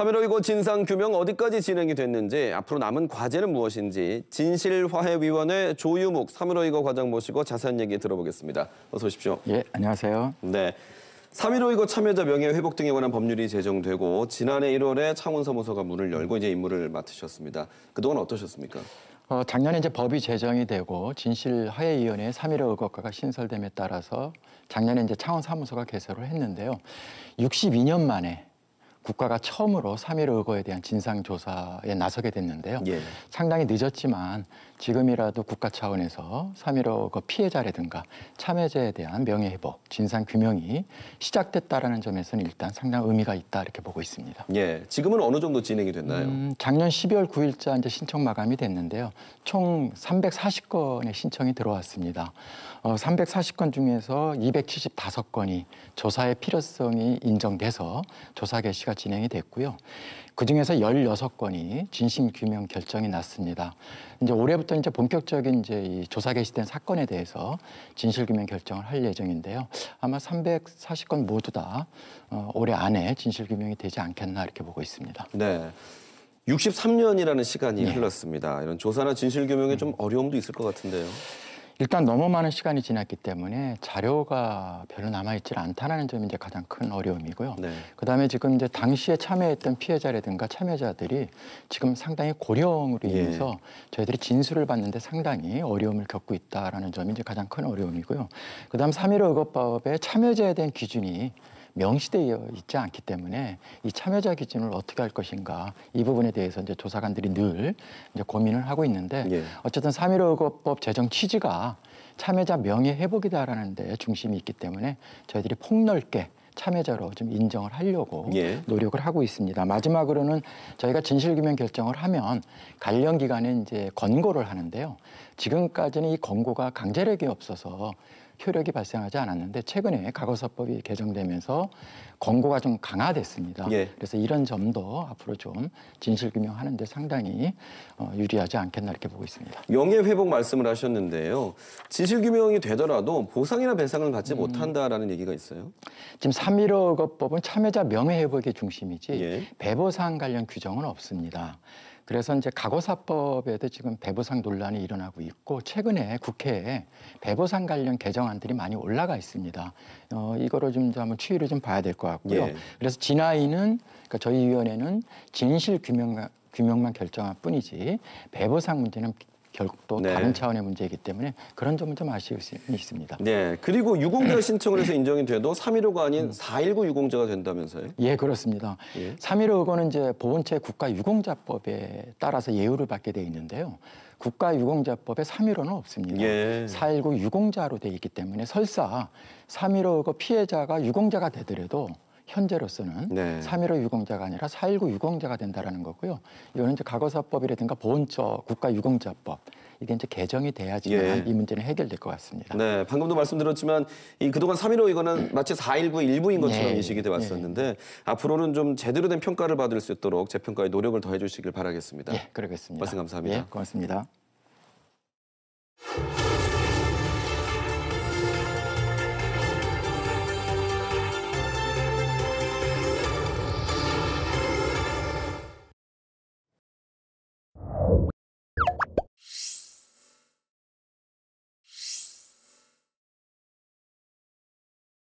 3.15이고 진상규명 어디까지 진행이 됐는지 앞으로 남은 과제는 무엇인지 진실화해위원회 조유목 3.15이고 과장 모시고 자세한 얘기 들어보겠습니다. 어서 오십시오. 예, 안녕하세요. 네. 3 1 5 참여자 명예회복 등에 관한 법률이 제정되고 지난해 1월에 창원사무소가 문을 열고 이제 임무를 맡으셨습니다. 그동안 어떠셨습니까? 어, 작년에 이제 법이 제정이 되고 진실화해위원회 3.15의거가 신설됨에 따라서 작년에 이제 창원사무소가 개설을 했는데요. 62년 만에 국가가 처음으로 3.1 의거에 대한 진상조사에 나서게 됐는데요. 예. 상당히 늦었지만 지금이라도 국가 차원에서 3.1 의거 피해자라든가 참여자에 대한 명예회복, 진상규명이 시작됐다라는 점에서는 일단 상당한 의미가 있다 이렇게 보고 있습니다. 예, 지금은 어느 정도 진행이 됐나요? 음, 작년 12월 9일자 이제 신청 마감이 됐는데요. 총 340건의 신청이 들어왔습니다. 어, 340건 중에서 275건이 조사의 필요성이 인정돼서 조사 개시가 조치가 진행이 됐고요. 그중에서 16건이 진심 규명 결정이 났습니다. 이제 올해부터 이제 본격적인 이제 이 조사 개시된 사건에 대해서 진실 규명 결정을 할 예정인데요. 아마 340건 모두 다 어, 올해 안에 진실 규명이 되지 않겠나 이렇게 보고 있습니다. 네. 63년이라는 시간이 네. 흘렀습니다. 이런 조사나 진실 규명에 음. 좀 어려움도 있을 것 같은데요. 일단 너무 많은 시간이 지났기 때문에 자료가 별로 남아있질 않다는 점이 이제 가장 큰 어려움이고요. 네. 그 다음에 지금 이제 당시에 참여했던 피해자라든가 참여자들이 지금 상당히 고령으로 예. 인해서 예. 저희들이 진술을 받는데 상당히 어려움을 겪고 있다라는 점이 이제 가장 큰 어려움이고요. 그 다음 3.15 의거법의 참여자에 대한 기준이 명시되어 있지 않기 때문에 이 참여자 기준을 어떻게 할 것인가 이 부분에 대해서 이제 조사관들이 늘 이제 고민을 하고 있는데 예. 어쨌든 3.15법 제정 취지가 참여자 명예 회복이다라는 데 중심이 있기 때문에 저희들이 폭넓게 참여자로 좀 인정을 하려고 예. 노력을 하고 있습니다. 마지막으로는 저희가 진실규명 결정을 하면 관련 기관에 이제 권고를 하는데요. 지금까지는 이 권고가 강제력이 없어서 효력이 발생하지 않았는데 최근에 과거사법이 개정되면서 권고가 좀 강화됐습니다. 예. 그래서 이런 점도 앞으로 좀 진실 규명하는데 상당히 어, 유리하지 않겠나 이렇게 보고 있습니다. 명예 회복 말씀을 하셨는데요. 진실 규명이 되더라도 보상이나 배상을 받지 음. 못한다라는 얘기가 있어요. 지금 3.1억법은 참여자 명예 회복의 중심이지 예. 배보상 관련 규정은 없습니다. 그래서 이제 과거사법에도 지금 배보상 논란이 일어나고 있고 최근에 국회에 배보상 관련 개정안들이 많이 올라가 있습니다. 어, 이거를 좀 한번 추이를 좀 봐야 될 것 같고요. 예. 그래서 진화인는 그러니까 저희 위원회는 진실 규명 규명만 결정할 뿐이지 배보상 문제는 결국 또 네. 다른 차원의 문제이기 때문에 그런 점은 좀 아쉬울 수 있습니다. 네. 그리고 유공자 신청을 해서 인정이 돼도 3.15가 아닌 4.19 유공자가 된다면서요? 예, 그렇습니다. 예. 3.15는 거 이제 보훈체 국가유공자법에 따라서 예우를 받게 돼 있는데요. 국가유공자법에 3.15는 없습니다. 예. 4.19 유공자로 돼 있기 때문에 설사 3.15 피해자가 유공자가 되더라도 현재로서는 네. 3.15 유공자가 아니라 4.19 유공자가 된다라는 거고요. 이거는 이제 과거사법이라든가 보훈처 국가유공자법 이게 이제 개정이 돼야지 예. 이 문제는 해결될 것 같습니다. 네, 방금도 말씀드렸지만 이 그동안 3.15 이거는 음. 마치 4.19 일부인 것처럼 예. 인식이 돼 왔었는데 예. 앞으로는 좀 제대로 된 평가를 받을 수 있도록 재평가에 노력을 더해 주시길 바라겠습니다. 예, 그러겠습니다. 말씀 감사합니다. 예, 고맙습니다.